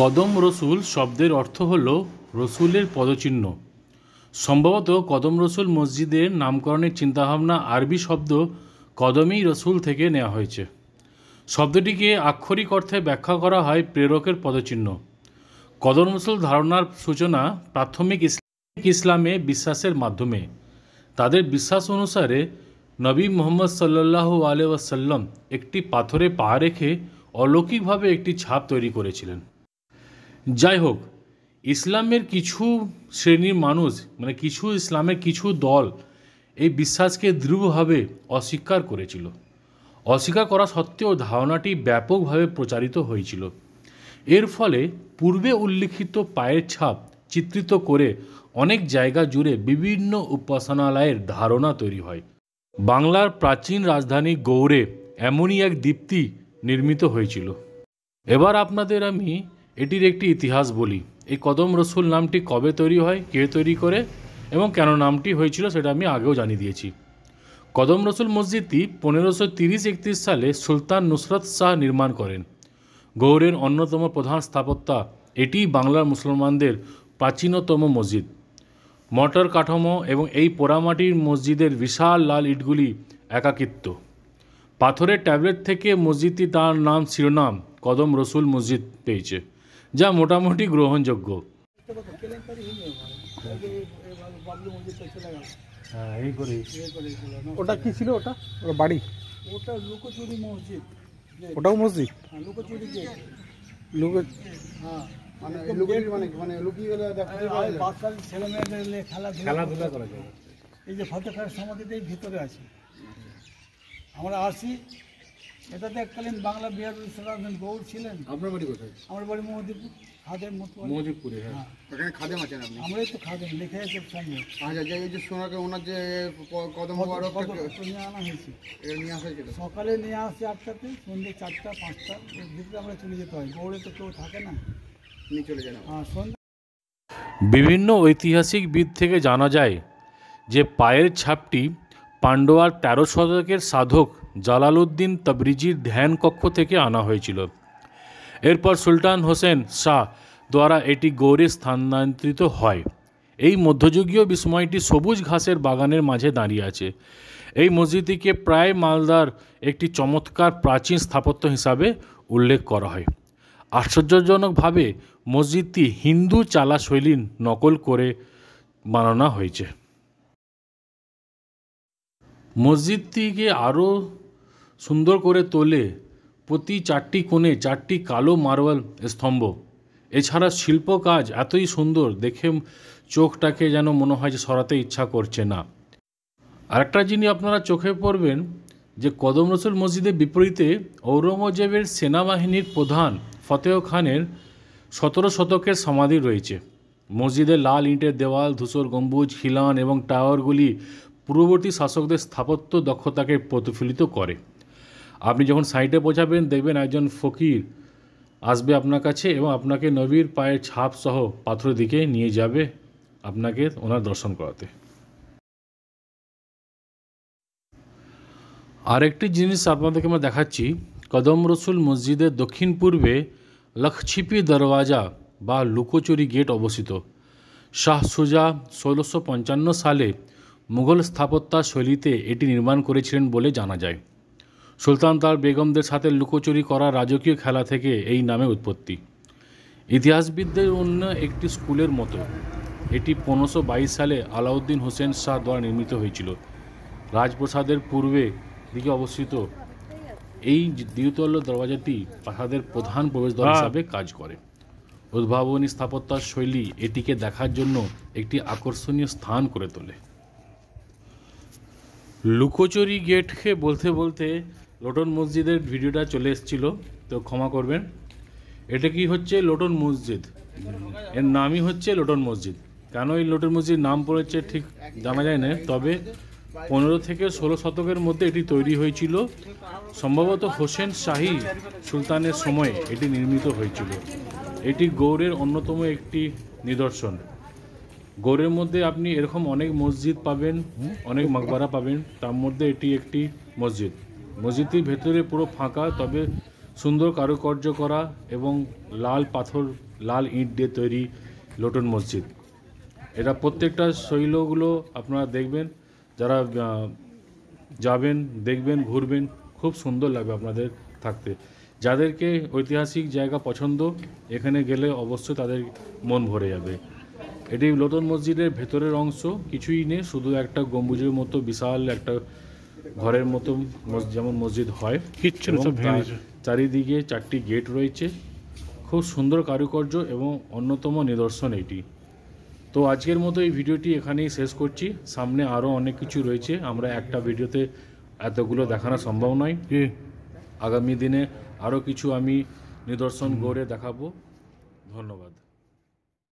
কদম রসুল শব্দের অর্থ হল রসুলের পদচিহ্ন সম্ভবত কদম রসুল মসজিদের নামকরণের চিন্তাভাবনা আরবি শব্দ কদমই রসুল থেকে নেওয়া হয়েছে শব্দটিকে আক্ষরিক অর্থে ব্যাখ্যা করা হয় প্রেরকের পদচিহ্ন কদম রসুল ধারণার সূচনা প্রাথমিক ইসলামিক ইসলামে বিশ্বাসের মাধ্যমে তাদের বিশ্বাস অনুসারে নবী মোহাম্মদ সাল্লাহ আলহাসাল্লাম একটি পাথরে পা রেখে অলৌকিকভাবে একটি ছাপ তৈরি করেছিলেন যাই হোক ইসলামের কিছু শ্রেণীর মানুষ মানে কিছু ইসলামের কিছু দল এই বিশ্বাসকে দৃঢ়ভাবে অস্বীকার করেছিল অস্বীকার করা সত্ত্বেও ধারণাটি ব্যাপকভাবে প্রচারিত হয়েছিল এর ফলে পূর্বে উল্লিখিত পায়ের ছাপ চিত্রিত করে অনেক জায়গা জুড়ে বিভিন্ন উপাসনালয়ের ধারণা তৈরি হয় বাংলার প্রাচীন রাজধানী গৌড়ে এমনই এক দীপ্তি নির্মিত হয়েছিল এবার আপনাদের আমি এটির একটি ইতিহাস বলি এই কদম রসুল নামটি কবে তৈরি হয় কে তৈরি করে এবং কেন নামটি হয়েছিল সেটা আমি আগেও জানিয়ে দিয়েছি কদম রসুল মসজিদটি পনেরোশো তিরিশ একত্রিশ সালে সুলতান নুসরত শাহ নির্মাণ করেন গৌড়ের অন্যতম প্রধান স্থাপত্যা এটি বাংলার মুসলমানদের প্রাচীনতম মসজিদ মটর কাঠামো এবং এই পোড়ামাটির মসজিদের বিশাল লাল ইটগুলি একাকিত্ব পাথরের ট্যাবলেট থেকে মসজিদটি তার নাম শিরোনাম কদম রসুল মসজিদ পেয়েছে যা মোটামুটি গ্রহণযোগ্য হ্যাঁ, ওটা কি ছিল ওটা বাড়ি ওটা লুকোচুরি মসজিদ ওটাও মসজিদ হ্যাঁ, লুকোচুরি লুকো হ্যাঁ মানে মানে, মানে লুকিয়ে গেলে খেলাধুলা করা যায় এই যে ভিতরে আমরা আসি এটাতে এককালীন বাংলা বিহার রাজন গৌর ছিলেন আপনার বাড়ি কোথায় আমার বাড়ি মহাদীপুর খাদের মতো মহাদীপুরে হ্যাঁ এখানে হ্যাঁ। খাদেম আছেন আপনি আমরাই তো খাদেম লিখে আছে সঙ্গে আচ্ছা যে এই যে সোনাকে ওনার যে কদম নিয়ে আনা হয়েছে নিয়ে আসা হয়েছিল সকালে নিয়ে আসছে আটটাতে সন্ধ্যে চারটা পাঁচটা এর ভিতরে আমরা চলে যেতে হয় বৌড়ে তো কেউ থাকে না নিয়ে চলে যান হ্যাঁ সন্ধ্যে বিভিন্ন ঐতিহাসিকবিদ থেকে জানা যায় যে পায়ের ছাপটি পাণ্ডুয়ার তেরো শতকের সাধক জালালউদ্দিন তাবরিজির ধ্যান কক্ষ থেকে আনা হয়েছিল এরপর সুলতান হোসেন শাহ দ্বারা এটি গৌরে স্থানান্তরিত হয় এই মধ্যযুগীয় বিস্ময়টি সবুজ ঘাসের বাগানের মাঝে দাঁড়িয়ে আছে এই মসজিদটিকে প্রায় মালদার একটি চমৎকার প্রাচীন স্থাপত্য হিসাবে উল্লেখ করা হয় আশ্চর্যজনকভাবে মসজিদটি হিন্দু চালা শৈলীর নকল করে বানানো হয়েছে মসজিদটিকে আরও সুন্দর করে তোলে প্রতি চারটি কোণে চারটি কালো মার্বেল স্তম্ভ এছাড়া শিল্প কাজ এতই সুন্দর দেখে চোখটাকে যেন মনে হয় যে সরাতে ইচ্ছা করছে না আরেকটা জিনিস আপনারা চোখে পড়বেন যে কদম রসুল মসজিদের বিপরীতে ঔরঙ্গজেবের সেনাবাহিনীর প্রধান ফতেহ খানের সতেরো শতকের সমাধি রয়েছে মসজিদে লাল ইঁটের দেওয়াল ধূসর গম্বুজ হিলান এবং টাওয়ারগুলি পূর্ববর্তী শাসকদের স্থাপত্য দক্ষতাকে প্রতিফলিত করে আপনি যখন সাইটে পৌঁছাবেন দেখবেন একজন ফকির আসবে আপনার কাছে এবং আপনাকে নবীর পায়ের ছাপ সহ পাথরের দিকে নিয়ে যাবে আপনাকে ওনার দর্শন করাতে আরেকটি জিনিস আপনাদেরকে আমরা দেখাচ্ছি কদম রসুল মসজিদের দক্ষিণ পূর্বে লক্ষিপি দরওয়াজা বা লুকোচুরি গেট অবস্থিত শাহ সুজা ষোলোশো সালে মুঘল স্থাপত্যা শৈলীতে এটি নির্মাণ করেছিলেন বলে জানা যায় সুলতান তার বেগমদের সাথে লুকোচুরি করা রাজকীয় খেলা থেকে এই নামে উৎপত্তি ইতিহাসবিদদের অন্য একটি স্কুলের মতো এটি পনেরোশো সালে আলাউদ্দিন হোসেন শাহ দ্বারা নির্মিত হয়েছিল রাজপ্রসাদের পূর্বে দিকে অবস্থিত এই দ্বিতল দরওয়াজাটি প্রাসাদের প্রধান প্রবেশদ্বার হ্যাঁ। হিসাবে কাজ করে উদ্ভাবনী স্থাপত্যার শৈলী এটিকে দেখার জন্য একটি আকর্ষণীয় স্থান করে তোলে লুকোচুরি গেটকে বলতে বলতে লোটন মসজিদের ভিডিওটা চলে এসেছিল তো ক্ষমা করবেন এটা কি হচ্ছে লোটন মসজিদ এর নামই হচ্ছে লোটন মসজিদ কেন এই লোটন মসজিদ নাম পড়েছে ঠিক জানা যায় না তবে পনেরো থেকে ষোলো শতকের মধ্যে এটি তৈরি হয়েছিল সম্ভবত হোসেন শাহী সুলতানের সময়ে এটি নির্মিত হয়েছিল এটি গৌড়ের অন্যতম একটি নিদর্শন গৌড়ের মধ্যে আপনি এরকম অনেক মসজিদ পাবেন অনেক মকবারা পাবেন তার মধ্যে এটি একটি মসজিদ মসজিদটির ভেতরে পুরো ফাঁকা তবে সুন্দর কারুকার্য করা এবং লাল পাথর লাল ইট দিয়ে তৈরি লোটন মসজিদ এটা প্রত্যেকটা শৈলগুলো আপনারা দেখবেন যারা যাবেন দেখবেন ঘুরবেন খুব সুন্দর লাগবে আপনাদের থাকতে যাদেরকে ঐতিহাসিক জায়গা পছন্দ এখানে গেলে অবশ্যই তাদের মন ভরে যাবে এটি লোটন মসজিদের ভেতরের অংশ কিছুই নেই শুধু একটা গম্বুজের মতো বিশাল একটা ঘরের মতো যেমন মসজিদ হয় চারিদিকে চারটি গেট রয়েছে খুব সুন্দর কারুকার্য এবং অন্যতম নিদর্শন এটি তো আজকের মতো এই ভিডিওটি এখানেই শেষ করছি সামনে আরও অনেক কিছু রয়েছে আমরা একটা ভিডিওতে এতগুলো দেখানো সম্ভব নয় আগামী দিনে আরও কিছু আমি নিদর্শন গড়ে দেখাবো ধন্যবাদ